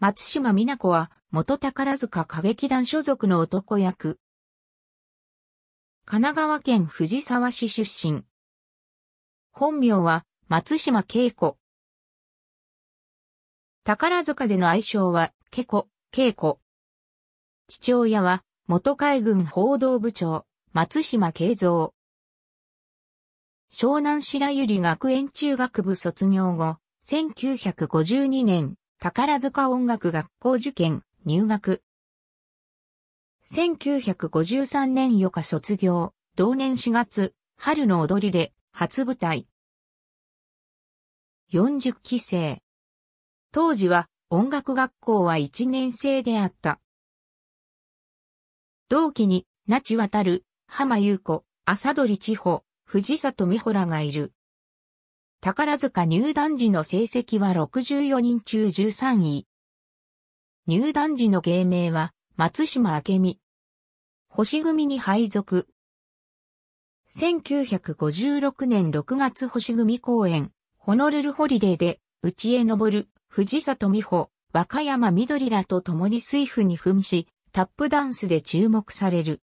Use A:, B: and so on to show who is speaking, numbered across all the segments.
A: 松島美奈子は、元宝塚歌劇団所属の男役。神奈川県藤沢市出身。本名は、松島恵子。宝塚での愛称は、ケコ、恵子。父親は、元海軍報道部長、松島恵三。湘南白百合学園中学部卒業後、1952年、宝塚音楽学校受験、入学。1953年余暇卒業、同年4月、春の踊りで、初舞台。40期生。当時は、音楽学校は1年生であった。同期に、那智渡る、浜優子、朝鳥千穂、藤里美穂らがいる。宝塚入団時の成績は64人中13位。入団時の芸名は松島明美。星組に配属。1956年6月星組公演、ホノルルホリデーで、内へ登る、藤里美穂、若山緑らと共に水夫に噴し、タップダンスで注目される。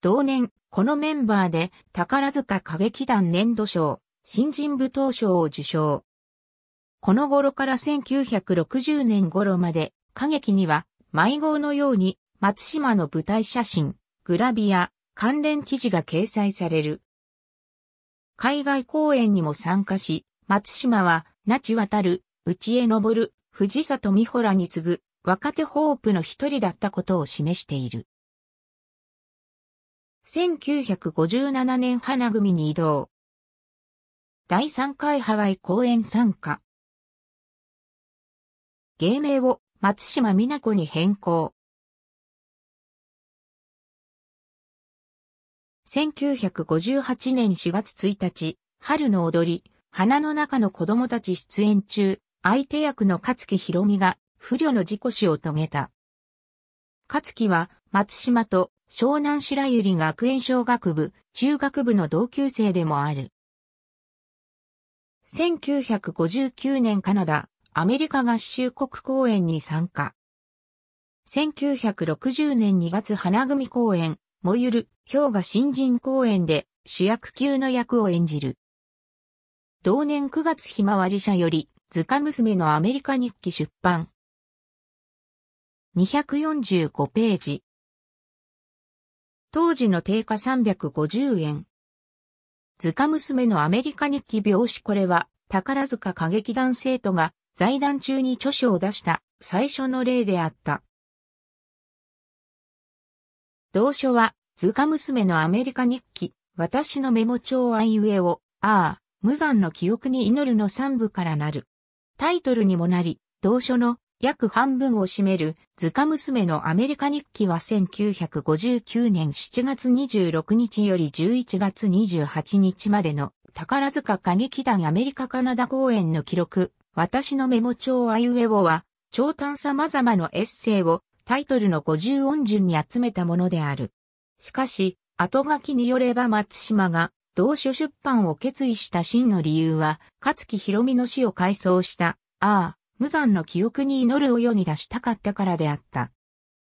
A: 同年、このメンバーで宝塚歌劇団年度賞、新人部踏賞を受賞。この頃から1960年頃まで、歌劇には、迷子のように、松島の舞台写真、グラビア、関連記事が掲載される。海外公演にも参加し、松島は、那智渡る、内へ登る、藤里美穂らに次ぐ、若手ホープの一人だったことを示している。1957年花組に移動。第3回ハワイ公演参加。芸名を松島美奈子に変更。1958年4月1日、春の踊り、花の中の子供たち出演中、相手役の勝木博美が不慮の事故死を遂げた。勝木は松島と湘南白百合学園小学部、中学部の同級生でもある。1959年カナダ、アメリカ合衆国公演に参加。1960年2月花組公演、もゆる、氷河新人公演で主役級の役を演じる。同年9月ひまわり社より、図鑑娘のアメリカ日記出版。245ページ。当時の定価350円。塚娘のアメリカ日記病死これは、宝塚歌劇団生徒が財団中に著書を出した最初の例であった。同書は、塚娘のアメリカ日記、私のメモ帳あいうえを、ああ、無残の記憶に祈るの三部からなる。タイトルにもなり、同書の約半分を占める、図カ娘のアメリカ日記は1959年7月26日より11月28日までの、宝塚歌劇団アメリカカナダ公演の記録、私のメモ帳あゆえおは、長短様々のエッセイをタイトルの50音順に集めたものである。しかし、後書きによれば松島が、同書出版を決意した真の理由は、勝木博美の死を回想した、ああ、無残の記憶に祈るを世に出したかったからであった。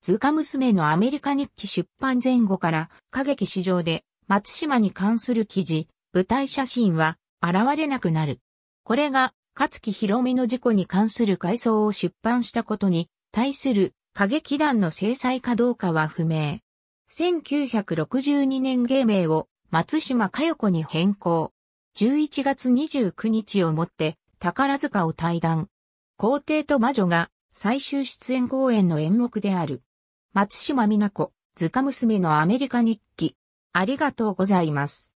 A: 図鑑娘のアメリカ日記出版前後から、歌劇史上で、松島に関する記事、舞台写真は、現れなくなる。これが、勝木博美の事故に関する回想を出版したことに、対する、歌劇団の制裁かどうかは不明。1962年芸名を、松島佳代子に変更。11月29日をもって、宝塚を退団。皇帝と魔女が最終出演公演の演目である。松島美奈子、塚娘のアメリカ日記。ありがとうございます。